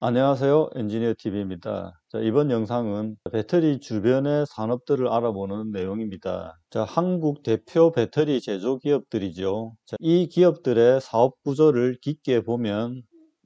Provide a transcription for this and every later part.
안녕하세요 엔지니어 TV입니다 자, 이번 영상은 배터리 주변의 산업들을 알아보는 내용입니다 자, 한국 대표 배터리 제조기업들이죠 자, 이 기업들의 사업 구조를 깊게 보면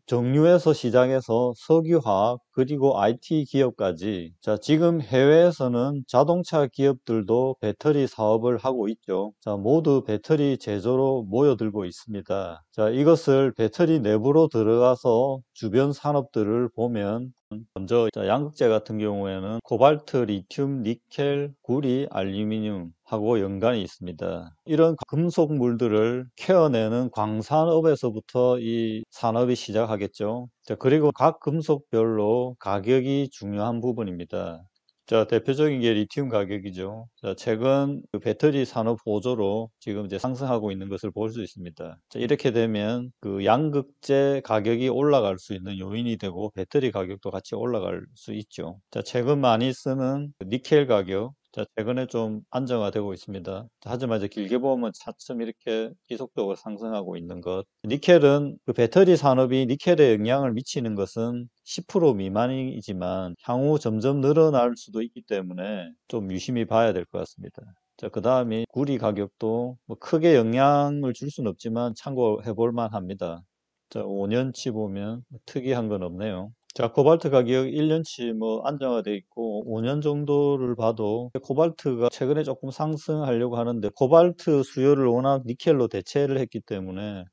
정유에서 시장에서 석유화학 그리고 IT 기업까지 자 지금 해외에서는 자동차 기업들도 배터리 사업을 하고 있죠 자 모두 배터리 제조로 모여들고 있습니다 자 이것을 배터리 내부로 들어가서 주변 산업들을 보면 먼저 양극재 같은 경우에는 코발트, 리튬, 니켈, 구리, 알루미늄 하고 연관이 있습니다. 이런 금속물들을 캐어내는 광산업에서부터 이 산업이 시작하겠죠. 자, 그리고 각 금속별로 가격이 중요한 부분입니다. 자, 대표적인 게 리튬 가격이죠. 자, 최근 그 배터리 산업 보조로 지금 이제 상승하고 있는 것을 볼 수 있습니다. 자, 이렇게 되면 그 양극재 가격이 올라갈 수 있는 요인이 되고 배터리 가격도 같이 올라갈 수 있죠. 자, 최근 많이 쓰는 그 니켈 가격, 자, 최근에 좀 안정화되고 있습니다. 하지만 이제 길게 보면 차츰 이렇게 지속적으로 상승하고 있는 것. 니켈은 그 배터리 산업이 니켈에 영향을 미치는 것은 10% 미만이지만 향후 점점 늘어날 수도 있기 때문에 좀 유심히 봐야 될 것 같습니다. 자, 그 다음이 구리 가격도 뭐 크게 영향을 줄 수는 없지만 참고해 볼 만합니다. 자, 5년치 보면 특이한 건 없네요. 자, 코발트 가격 1년치 뭐 안정화돼 있고 5년 정도를 봐도 코발트가 최근에 조금 상승하려고 하는데 코발트 수요를 워낙 니켈로 대체를 했기 때문에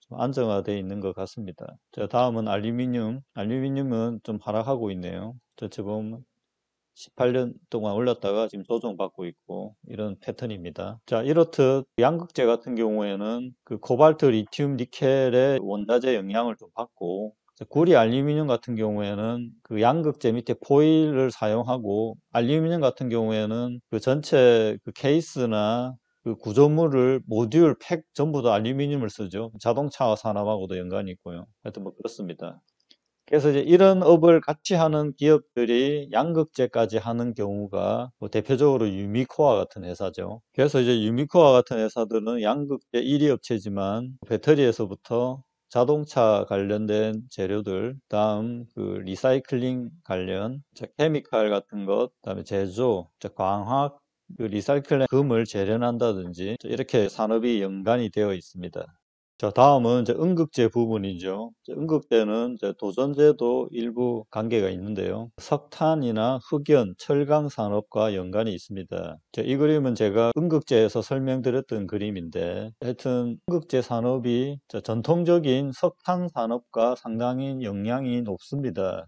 좀 안정화되어 있는 것 같습니다. 자, 다음은 알루미늄. 알루미늄은 좀 하락하고 있네요. 전체 보면 18년 동안 올랐다가 지금 조정받고 있고 이런 패턴입니다. 자 이렇듯 양극재 같은 경우에는 그 코발트, 리튬, 니켈의 원자재 영향을 좀 받고 구리 알루미늄 같은 경우에는 그 양극재 밑에 코일을 사용하고 알루미늄 같은 경우에는 그 전체 그 케이스나 그 구조물을 모듈 팩 전부 다 알루미늄을 쓰죠. 자동차 산업하고도 연관이 있고요. 하여튼 뭐 그렇습니다. 그래서 이제 이런 업을 같이 하는 기업들이 양극재까지 하는 경우가 뭐 대표적으로 유미코와 같은 회사죠. 그래서 이제 유미코와 같은 회사들은 양극재 1위 업체지만 배터리에서부터 자동차 관련된 재료들, 다음 그 리사이클링 관련, 즉 케미칼 같은 것, 그다음에 제조, 즉 광학, 그 리사이클링 금을 재련한다든지 이렇게 산업이 연관이 되어 있습니다. 자, 다음은 이제 응급제 부분이죠. 이제 응급제는 이제 도전제도 일부 관계가 있는데요. 석탄이나 흑연, 철강 산업과 연관이 있습니다. 자, 이 그림은 제가 응급제에서 설명드렸던 그림인데 하여튼 응급제 산업이 전통적인 석탄 산업과 상당히 영향이 높습니다.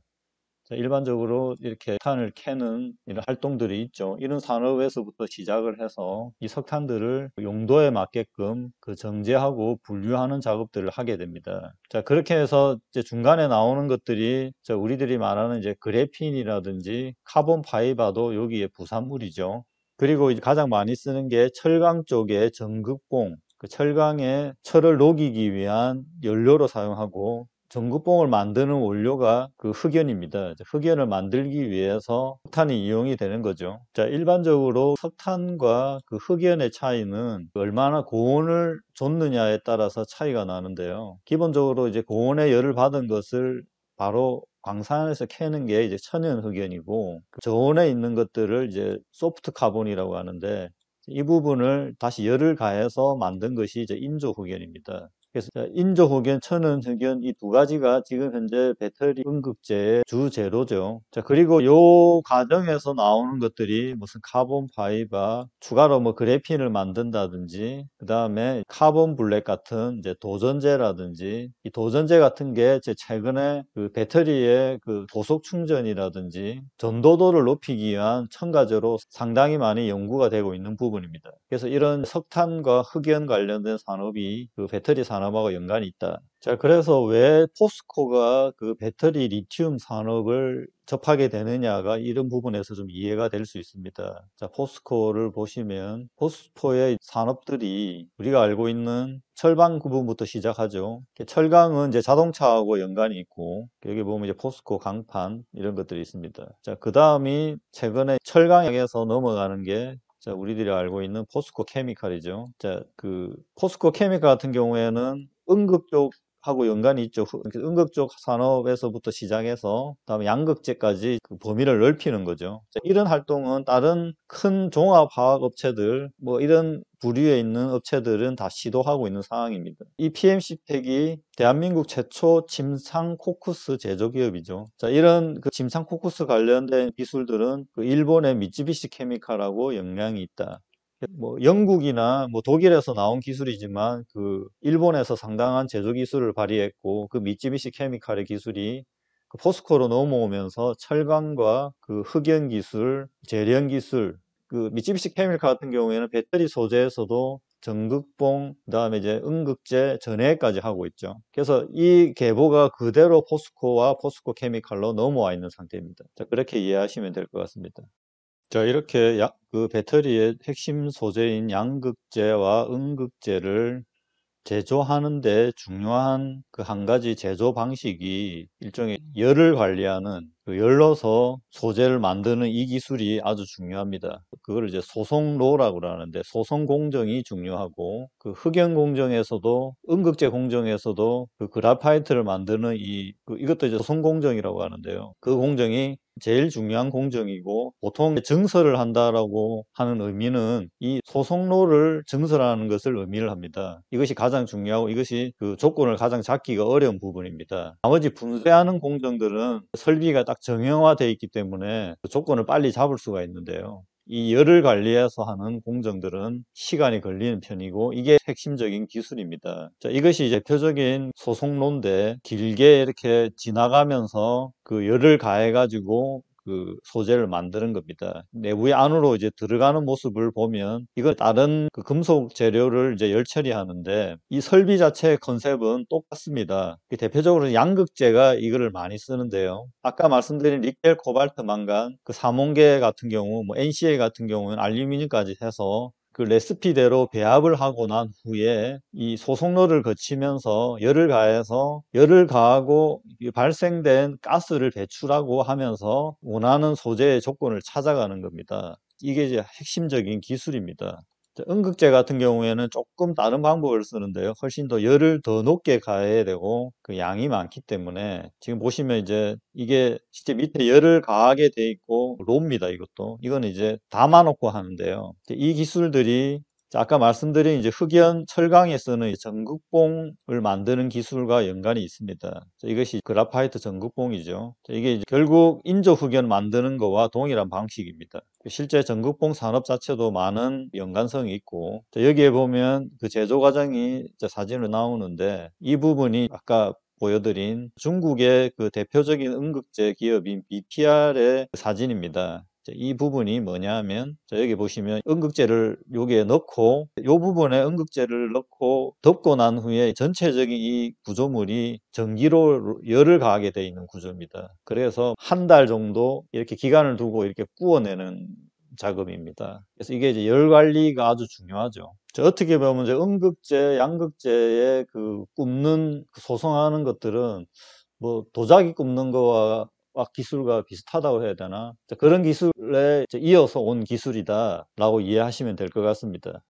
일반적으로 이렇게 탄을 캐는 이런 활동들이 있죠. 이런 산업에서부터 시작을 해서 이 석탄들을 용도에 맞게끔 그 정제하고 분류하는 작업들을 하게 됩니다. 자, 그렇게 해서 이제 중간에 나오는 것들이 우리들이 말하는 이제 그래핀이라든지 카본 파이바도 여기에 부산물이죠. 그리고 가장 많이 쓰는 게 철강 쪽의 정극공그 철강에 철을 녹이기 위한 연료로 사용하고 전구봉을 만드는 원료가 그 흑연입니다. 흑연을 만들기 위해서 석탄이 이용이 되는 거죠. 자, 일반적으로 석탄과 그 흑연의 차이는 얼마나 고온을 줬느냐에 따라서 차이가 나는데요. 기본적으로 이제 고온의 열을 받은 것을 바로 광산에서 캐는 게 이제 천연 흑연이고 그 저온에 있는 것들을 이제 소프트 카본이라고 하는데 이 부분을 다시 열을 가해서 만든 것이 이제 인조 흑연입니다. 그래서 인조 흑연, 천연 흑연 이 두 가지가 지금 현재 배터리 응급제의 주재료죠. 자, 그리고 요 과정에서 나오는 것들이 무슨 카본 파이바, 추가로 뭐 그래핀을 만든다든지, 그 다음에 카본 블랙 같은 이제 도전제라든지, 이 도전제 같은 게 제 최근에 그 배터리의 그 고속 충전이라든지 전도도를 높이기 위한 첨가제로 상당히 많이 연구가 되고 있는 부분입니다. 그래서 이런 석탄과 흑연 관련된 산업이 그 배터리 산업 산업하고 연관이 있다. 자, 그래서 왜 포스코가 그 배터리 리튬 산업을 접하게 되느냐가 이런 부분에서 좀 이해가 될 수 있습니다. 자, 포스코를 보시면 포스코의 산업들이 우리가 알고 있는 철강 부분부터 시작하죠. 철강은 이제 자동차하고 연관이 있고 여기 보면 이제 포스코 강판 이런 것들이 있습니다. 자, 그 다음이 최근에 철강에서 넘어가는 게 자, 우리들이 알고 있는 포스코 케미칼이죠. 자, 그 포스코 케미칼 같은 경우에는 응급적 하고 연관이 있죠. 응급 쪽 산업에서부터 시작해서 다음에 양극재까지 그 범위를 넓히는 거죠. 이런 활동은 다른 큰 종합화학업체들 뭐 이런 부류에 있는 업체들은 다 시도하고 있는 상황입니다. 이 PMC 팩이 대한민국 최초 침상 코쿠스 제조기업이죠. 자, 이런 그 침상 코쿠스 관련된 기술들은 그 일본의 미쯔비시 케미칼하고 영향이 있다. 뭐 영국이나 뭐 독일에서 나온 기술이지만 그 일본에서 상당한 제조 기술을 발휘했고 그 미쯔비시 케미칼의 기술이 그 포스코로 넘어오면서 철강과 그 흑연 기술, 재련 기술, 그 미쯔비시 케미칼 같은 경우에는 배터리 소재에서도 전극봉, 그 다음에 이제 음극재, 전해까지 하고 있죠. 그래서 이 계보가 그대로 포스코와 포스코 케미칼로 넘어와 있는 상태입니다. 자, 그렇게 이해하시면 될 것 같습니다. 자 이렇게 야, 그 배터리의 핵심 소재인 양극재와 음극재를 제조하는 데 중요한 그 한 가지 제조 방식이 일종의 음. 열을 관리하는 그 열로서 소재를 만드는 이 기술이 아주 중요합니다. 그걸 이제 소성로라고 하는데 소성 공정이 중요하고 그 흑연 공정에서도 음극재 공정에서도 그 그라파이트를 만드는 이그 이것도 이제 소성 공정이라고 하는데요. 그 공정이 제일 중요한 공정이고 보통 증서를 한다라고 하는 의미는 이 소송로를 증설하는 것을 의미를 합니다. 이것이 가장 중요하고 이것이 그 조건을 가장 잡기가 어려운 부분입니다. 나머지 분쇄하는 공정들은 설비가 딱 정형화되어 있기 때문에 그 조건을 빨리 잡을 수가 있는데요. 이 열을 관리해서 하는 공정들은 시간이 걸리는 편이고 이게 핵심적인 기술입니다. 자, 이것이 이제 표적인소속론데 길게 이렇게 지나가면서 그 열을 가해가지고 그 소재를 만드는 겁니다. 내부의 안으로 이제 들어가는 모습을 보면 이거 다른 그 금속 재료를 이제 열처리하는데 이 설비 자체의 컨셉은 똑같습니다. 그 대표적으로 양극재가 이거를 많이 쓰는데요. 아까 말씀드린 리켈 코발트, 망간, 그 사몬계 같은 경우, 뭐 NCA 같은 경우는 알루미늄까지 해서 그 레시피대로 배합을 하고 난 후에 이 소속로를 거치면서 열을 가해서 열을 가하고 발생된 가스를 배출하고 하면서 원하는 소재의 조건을 찾아가는 겁니다. 이게 이제 핵심적인 기술입니다. 응극제 같은 경우에는 조금 다른 방법을 쓰는데요. 훨씬 더 열을 더 높게 가해야 되고 그 양이 많기 때문에 지금 보시면 이제 이게 실제 밑에 열을 가하게 돼 있고 로입니다. 이것도 이건 이제 담아놓고 하는데요. 이 기술들이 자, 아까 말씀드린 이제 흑연 철강에서는 전극봉을 만드는 기술과 연관이 있습니다. 이것이 그라파이트 전극봉이죠. 자, 이게 결국 인조 흑연 만드는 거와 동일한 방식입니다. 그 실제 전극봉 산업 자체도 많은 연관성이 있고 여기에 보면 그 제조 과정이 사진으로 나오는데 이 부분이 아까 보여드린 중국의 그 대표적인 응급제 기업인 BPR의 사진입니다. 이 부분이 뭐냐 하면 여기 보시면 응급제를 여기에 넣고 이 부분에 응급제를 넣고 덮고 난 후에 전체적인 이 구조물이 전기로 열을 가하게 되어 있는 구조입니다. 그래서 한 달 정도 이렇게 기간을 두고 이렇게 구워내는 작업입니다. 그래서 이게 이제 열 관리가 아주 중요하죠. 어떻게 보면 이제 응급제, 양극제에그 굽는 그 소송하는 것들은 뭐 도자기 굽는 거와 꽉 아, 기술과 비슷하다고 해야 되나 그런 기술에 이어서 온 기술이다라고 이해하시면 될 것 같습니다.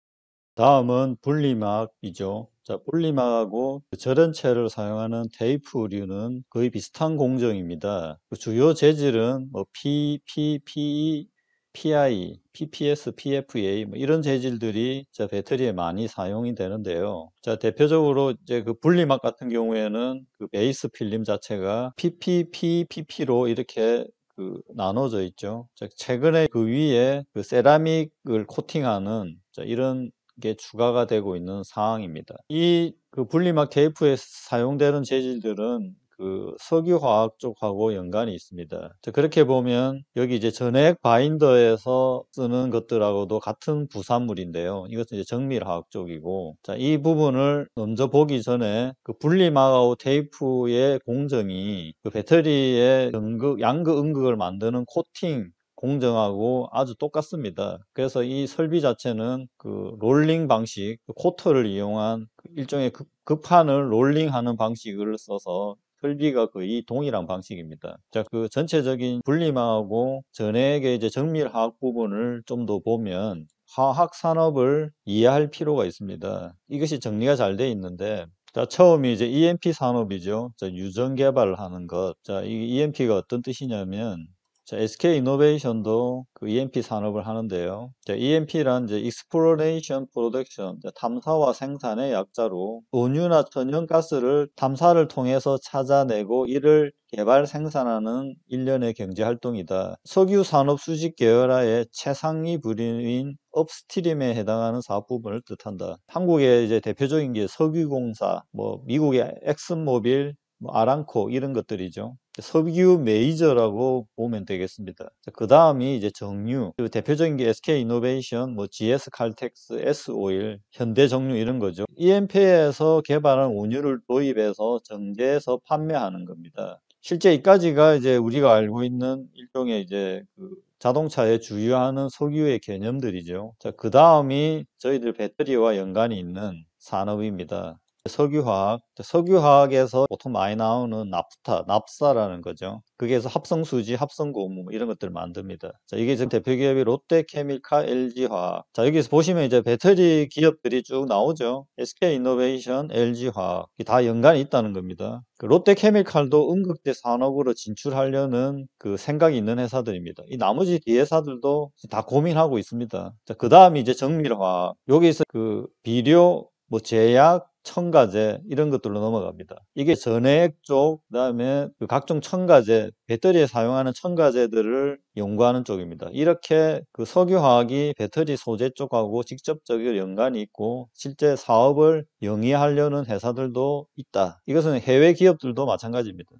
다음은 분리막이죠. 자, 분리막하고 그 절연체를 사용하는 테이프류는 거의 비슷한 공정입니다. 그 주요 재질은 뭐 P, P, PE, PI, PPS, PFA 뭐 이런 재질들이 배터리에 많이 사용이 되는데요. 자, 대표적으로 이제 그 분리막 같은 경우에는 그 베이스 필름 자체가 PPP, PP로 이렇게 그 나눠져 있죠. 자, 최근에 그 위에 그 세라믹을 코팅하는 자, 이런 게 추가가 되고 있는 상황입니다. 이 그 분리막 테이프에 사용되는 재질들은 그 석유화학 쪽하고 연관이 있습니다. 그렇게 보면 여기 이제 전액 바인더에서 쓰는 것들하고도 같은 부산물인데요. 이것은 이제 정밀화학 쪽이고 자, 이 부분을 먼저 보기 전에 그 분리마가오 테이프의 공정이 그 배터리의 음극, 양극 음극을 만드는 코팅 공정하고 아주 똑같습니다. 그래서 이 설비 자체는 그 롤링 방식, 그 코터를 이용한 그 일종의 급판을 롤링하는 방식을 써서 설비가 거의 동일한 방식입니다. 자, 그 전체적인 분리망하고 전액의 이제 정밀화학 부분을 좀 더 보면 화학 산업을 이해할 필요가 있습니다. 이것이 정리가 잘 돼 있는데 자, 처음이 이제 EMP 산업이죠. 자, 유전 개발을 하는 것. 자, 이 EMP가 어떤 뜻이냐면 자, SK 이노베이션도 그 EMP 산업을 하는데요. 자, EMP란 이제 Exploration Production, 탐사와 생산의 약자로 온유나 천연가스를 탐사를 통해서 찾아내고 이를 개발 생산하는 일련의 경제 활동이다. 석유 산업 수직 계열화의 최상위 분류인 업스트림에 해당하는 사업 부분을 뜻한다. 한국의 이제 대표적인 게 석유공사, 뭐 미국의 엑슨모빌, 뭐 아랑코 이런 것들이죠. 석유 메이저라고 보면 되겠습니다. 그 다음이 이제 정유, 그 대표적인 게 SK 이노베이션, 뭐 GS 칼텍스, S 오일, 현대 정유 이런 거죠. EMP에서 개발한 온유를 도입해서 정제해서 판매하는 겁니다. 실제 이까지가 이제 우리가 알고 있는 일종의 이제 그 자동차에 주유하는 석유의 개념들이죠. 자, 그 다음이 저희들 배터리와 연관이 있는 산업입니다. 석유화학, 석유화학에서 보통 많이 나오는 납타, 납사라는 거죠. 거기에서 합성수지, 합성고무 뭐 이런 것들 을 만듭니다. 자, 이게 지금 대표 기업이 롯데케미칼, LG화학. 자, 여기서 보시면 이제 배터리 기업들이 쭉 나오죠. SK이노베이션, LG화학 다 연관이 있다는 겁니다. 그 롯데케미칼도 응급대 산업으로 진출하려는 그 생각이 있는 회사들입니다. 이 나머지 뒤 회사들도 다 고민하고 있습니다. 자, 그 다음이 이제 정밀화학. 여기서 그 비료, 뭐 제약, 첨가제 이런 것들로 넘어갑니다. 이게 전액 쪽, 그다음에 그 각종 첨가제, 배터리에 사용하는 첨가제들을 연구하는 쪽입니다. 이렇게 그 석유화학이 배터리 소재 쪽하고 직접적인 연관이 있고 실제 사업을 영위하려는 회사들도 있다. 이것은 해외 기업들도 마찬가지입니다.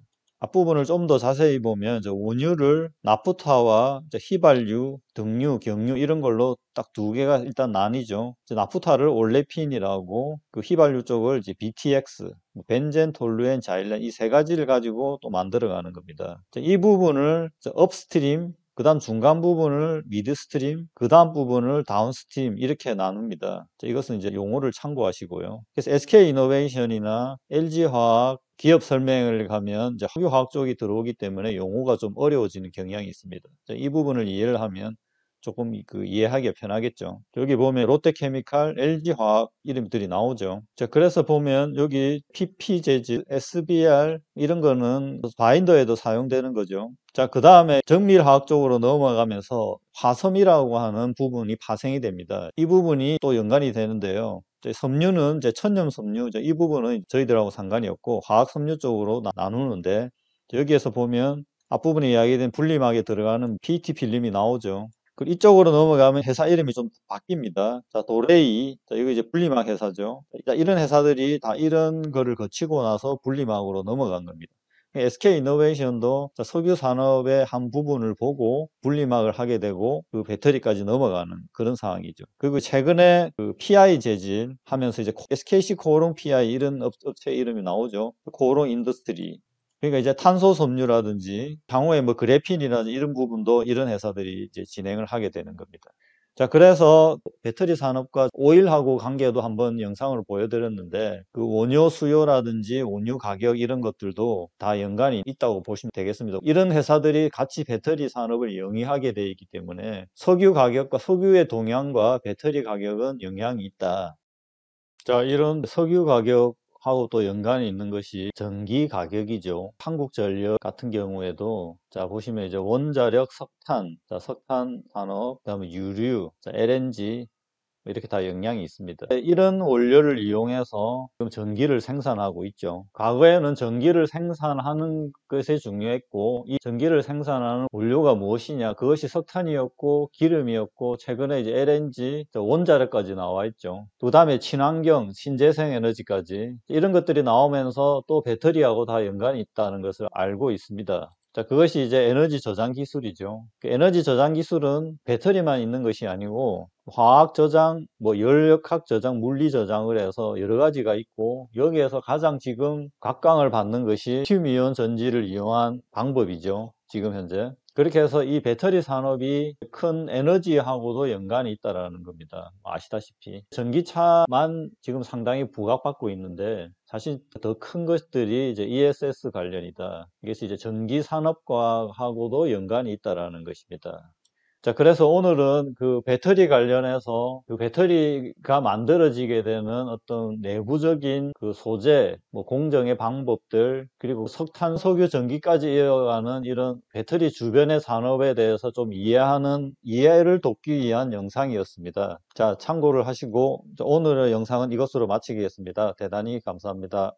앞부분을 좀 더 자세히 보면 원유를 나프타와 휘발유, 등유, 경유 이런 걸로 딱 두 개가 일단 나뉘죠. 나프타를 올레핀이라고 그 휘발유 쪽을 이제 BTX, 뭐 벤젠, 톨루엔, 자일렌 이 세 가지를 가지고 또 만들어가는 겁니다. 이 부분을 업스트림 그 다음 중간 부분을 미드스트림, 그 다음 부분을 다운스트림 이렇게 나눕니다. 이것은 이제 용어를 참고하시고요. 그래서 SK이노베이션이나 LG화학 기업 설명을 가면 이제 석유화학 쪽이 들어오기 때문에 용어가 좀 어려워지는 경향이 있습니다. 이 부분을 이해를 하면 조금 그이해하기 편하겠죠. 여기 보면 롯데케미칼, LG화학 이름들이 나오죠. 자, 그래서 보면 여기 PP 재질, SBR 이런 거는 바인더에도 사용되는 거죠. 자, 그 다음에 정밀화학 쪽으로 넘어가면서 화섬이라고 하는 부분이 파생이 됩니다. 이 부분이 또 연관이 되는데요. 섬유는 이제 천염 섬유, 이 부분은 저희들하고 상관이 없고 화학 섬유 쪽으로 나, 누는데 여기에서 보면 앞부분에 이야기된 분리막에 들어가는 PET 필름이 나오죠. 그리고 이쪽으로 넘어가면 회사 이름이 좀 바뀝니다. 자, 도레이. 자, 이거 이제 분리막 회사죠. 자, 이런 회사들이 다 이런 거를 거치고 나서 분리막으로 넘어간 겁니다. SK 이노베이션도 석유 산업의 한 부분을 보고 분리막을 하게 되고 그 배터리까지 넘어가는 그런 상황이죠. 그리고 최근에 그 PI 재질 하면서 이제 SKC 코오롱 PI 이런 업체 이름이 나오죠. 코오롱 인더스트리 그러니까 이제 탄소 섬유라든지 향후에 뭐 그래핀이라든지 이런 부분도 이런 회사들이 이제 진행을 하게 되는 겁니다. 자, 그래서 배터리 산업과 오일하고 관계도 한번 영상을 보여드렸는데 그 원유 수요라든지 원유 가격 이런 것들도 다 연관이 있다고 보시면 되겠습니다. 이런 회사들이 같이 배터리 산업을 영위하게 되어 있기 때문에 석유 가격과 석유의 동향과 배터리 가격은 영향이 있다. 자, 이런 석유 가격 하고 또 연관이 있는 것이 전기 가격이죠. 한국전력 같은 경우에도 자 보시면 이제 원자력 석탄, 자 석탄 산업, 그다음에 유류, 자 LNG, 이렇게 다 영향이 있습니다. 이런 원료를 이용해서 지금 전기를 생산하고 있죠. 과거에는 전기를 생산하는 것이 중요했고 이 전기를 생산하는 원료가 무엇이냐 그것이 석탄이었고 기름이었고 최근에 이제 LNG 원자력까지 나와 있죠. 그 다음에 친환경, 신재생 에너지까지 이런 것들이 나오면서 또 배터리하고 다 연관이 있다는 것을 알고 있습니다. 자, 그것이 이제 에너지 저장 기술이죠. 그 에너지 저장 기술은 배터리만 있는 것이 아니고 화학 저장, 뭐 열역학 저장, 물리 저장을 해서 여러 가지가 있고 여기에서 가장 지금 각광을 받는 것이 리튬이온 전지를 이용한 방법이죠. 지금 현재. 그렇게 해서 이 배터리 산업이 큰 에너지하고도 연관이 있다라는 겁니다. 아시다시피 전기차만 지금 상당히 부각받고 있는데 사실 더 큰 것들이 이제 ESS 관련이다. 이것이 이제 전기 산업과하고도 연관이 있다라는 것입니다. 자, 그래서 오늘은 그 배터리 관련해서 그 배터리가 만들어지게 되는 어떤 내부적인 그 소재, 뭐 공정의 방법들, 그리고 석탄, 석유, 전기까지 이어가는 이런 배터리 주변의 산업에 대해서 좀 이해하는, 이해를 돕기 위한 영상이었습니다. 자, 참고를 하시고 오늘의 영상은 이것으로 마치겠습니다. 대단히 감사합니다.